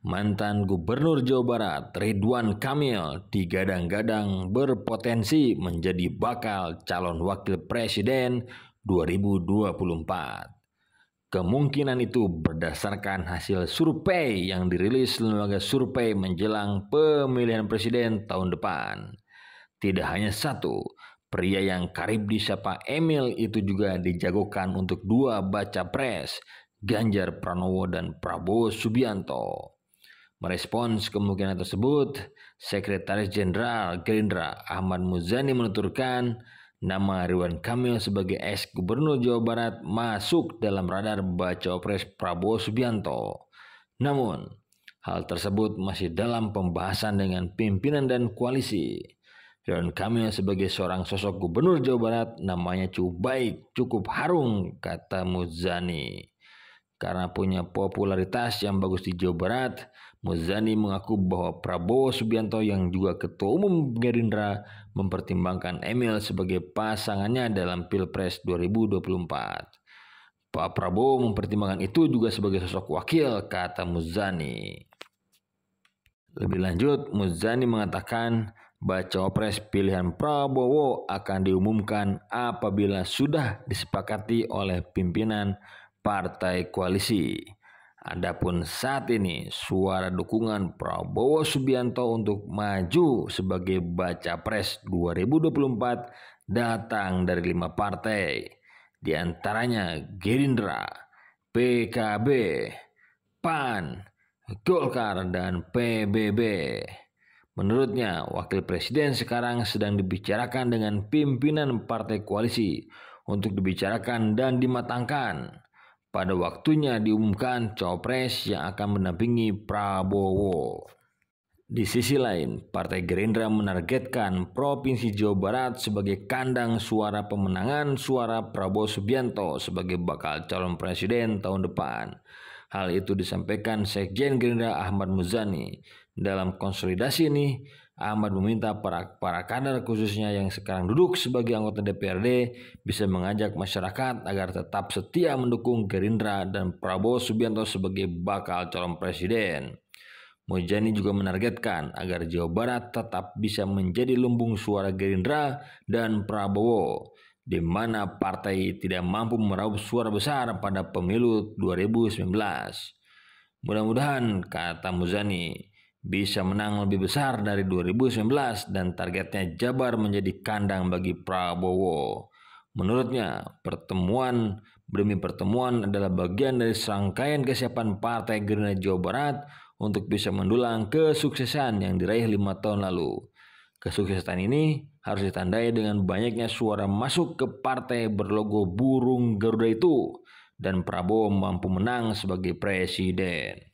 Mantan Gubernur Jawa Barat Ridwan Kamil digadang-gadang berpotensi menjadi bakal calon wakil presiden 2024. Kemungkinan itu berdasarkan hasil survei yang dirilis lembaga survei menjelang pemilihan presiden tahun depan. Tidak hanya satu, pria yang karib disapa Emil itu juga dijagokan untuk dua baca pres, Ganjar Pranowo dan Prabowo Subianto. Merespons kemungkinan tersebut, Sekretaris Jenderal Gerindra Ahmad Muzani menuturkan nama Ridwan Kamil sebagai ex Gubernur Jawa Barat masuk dalam radar baca Pres Prabowo Subianto. Namun, hal tersebut masih dalam pembahasan dengan pimpinan dan koalisi. Ridwan Kamil sebagai seorang sosok Gubernur Jawa Barat namanya cukup baik, cukup harum, kata Muzani. Karena punya popularitas yang bagus di Jawa Barat, Muzani mengaku bahwa Prabowo Subianto yang juga Ketua Umum Gerindra mempertimbangkan Emil sebagai pasangannya dalam Pilpres 2024. Pak Prabowo mempertimbangkan itu juga sebagai sosok wakil, kata Muzani. Lebih lanjut, Muzani mengatakan Baca opres pilihan Prabowo akan diumumkan apabila sudah disepakati oleh pimpinan partai koalisi. Adapun saat ini suara dukungan Prabowo Subianto untuk maju sebagai baca pres 2024 datang dari lima partai, di antaranya Gerindra, PKB, PAN, Golkar, dan PBB. Menurutnya, wakil presiden sekarang sedang dibicarakan dengan pimpinan partai koalisi untuk dibicarakan dan dimatangkan. Pada waktunya diumumkan cawapres yang akan mendampingi Prabowo. Di sisi lain, Partai Gerindra menargetkan Provinsi Jawa Barat sebagai kandang suara pemenangan suara Prabowo Subianto sebagai bakal calon presiden tahun depan. Hal itu disampaikan Sekjen Gerindra Ahmad Muzani. Dalam konsolidasi ini, Ahmad meminta para, para kader khususnya yang sekarang duduk sebagai anggota DPRD bisa mengajak masyarakat agar tetap setia mendukung Gerindra dan Prabowo Subianto sebagai bakal calon presiden. Mujani juga menargetkan agar Jawa Barat tetap bisa menjadi lumbung suara Gerindra dan Prabowo, di mana partai tidak mampu meraup suara besar pada pemilu 2019. Mudah-mudahan, kata Muzani, bisa menang lebih besar dari 2019 dan targetnya Jabar menjadi kandang bagi Prabowo. Menurutnya, pertemuan demi pertemuan adalah bagian dari serangkaian kesiapan Partai Gerindra Jawa Barat untuk bisa mendulang kesuksesan yang diraih lima tahun lalu. Kesuksesan ini harus ditandai dengan banyaknya suara masuk ke partai berlogo burung Garuda itu dan Prabowo mampu menang sebagai presiden.